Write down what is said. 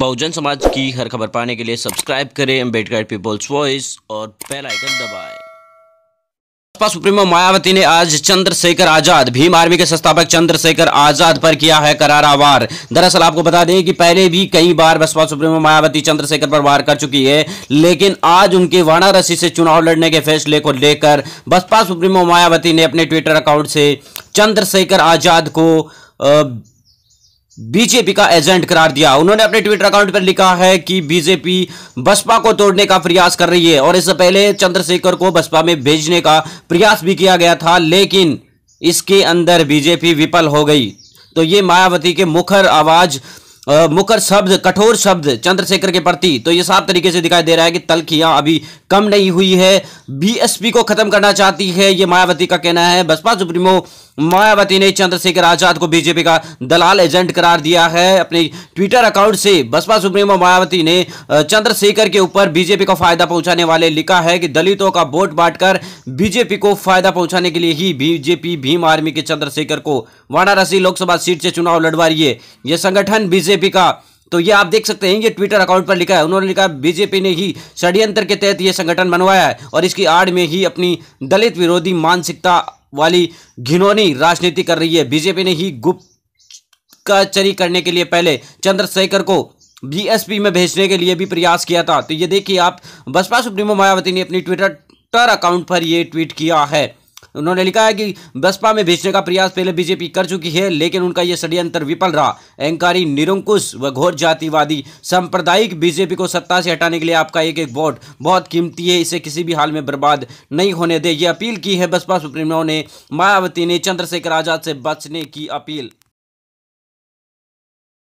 बहुजन समाज की हर खबर पाने के लिए सब्सक्राइब करें अम्बेडकर पीपल्स वॉइस और बेल आइकन दबाएं। सुप्रीमो मायावती ने आज चंद्रशेखर आजाद भीम आर्मी के संस्थापक चंद्रशेखर आजाद पर किया है करारा वार दरअसल आपको बता दें कि पहले भी कई बार बसपा सुप्रीमो मायावती चंद्रशेखर पर वार कर चुकी है लेकिन आज उनके वाराणसी से चुनाव लड़ने के फैसले को लेकर बसपा सुप्रीमो मायावती ने अपने ट्विटर अकाउंट से चंद्रशेखर आजाद को आ, बीजेपी का एजेंट करार दिया उन्होंने अपने ट्विटर अकाउंट पर लिखा है कि बीजेपी बसपा को तोड़ने का प्रयास कर रही है और इससे पहले चंद्रशेखर को बसपा में भेजने का प्रयास भी किया गया था लेकिन इसके अंदर बीजेपी विफल हो गई तो ये मायावती के मुखर आवाज मुखर शब्द कठोर शब्द चंद्रशेखर के प्रति तो ये साफ तरीके से दिखाई दे रहा है कि तलखियां अभी कम नहीं हुई है बीएसपी को खत्म करना चाहती है ये मायावती का कहना है बसपा सुप्रीमो मायावती ने चंद्रशेखर आजाद को बीजेपी का दलाल एजेंट करार दिया है अपने ट्विटर अकाउंट से बसपा सुप्रीमो मायावती ने चंद्रशेखर के ऊपर बीजेपी को फायदा पहुंचाने वाले लिखा है कि दलितों का वोट बांटकर बीजेपी को फायदा पहुंचाने के लिए ही बीजेपी भीम आर्मी के चंद्रशेखर को वाराणसी लोकसभा सीट से चुनाव लड़वा रही है यह संगठन बीजेपी का तो ये आप देख सकते हैं ये ट्विटर अकाउंट पर लिखा है उन्होंने लिखा बीजेपी ने ही षड्यंत्र के तहत ये संगठन बनवाया है और इसकी आड़ में ही अपनी दलित विरोधी मानसिकता वाली घिनौनी राजनीति कर रही है बीजेपी ने ही गुप्त का चरी करने के लिए पहले चंद्रशेखर को बीएसपी में भेजने के लिए भी प्रयास किया था तो ये देखिए आप बसपा सुप्रीमो मायावती ने अपनी ट्विटर ट्विटर अकाउंट पर ये ट्वीट किया है उन्होंने लिखा है कि बसपा में भेजने का प्रयास पहले बीजेपी कर चुकी है लेकिन उनका यह षड्यंत्र विफल रहा अहंकारी निरंकुश व घोर जातिवादी सांप्रदायिक बीजेपी को सत्ता से हटाने के लिए आपका एक एक वोट बहुत कीमती है इसे किसी भी हाल में बर्बाद नहीं होने दे ये अपील की है बसपा सुप्रीमो ने मायावती ने चंद्रशेखर आजाद से बचने की अपील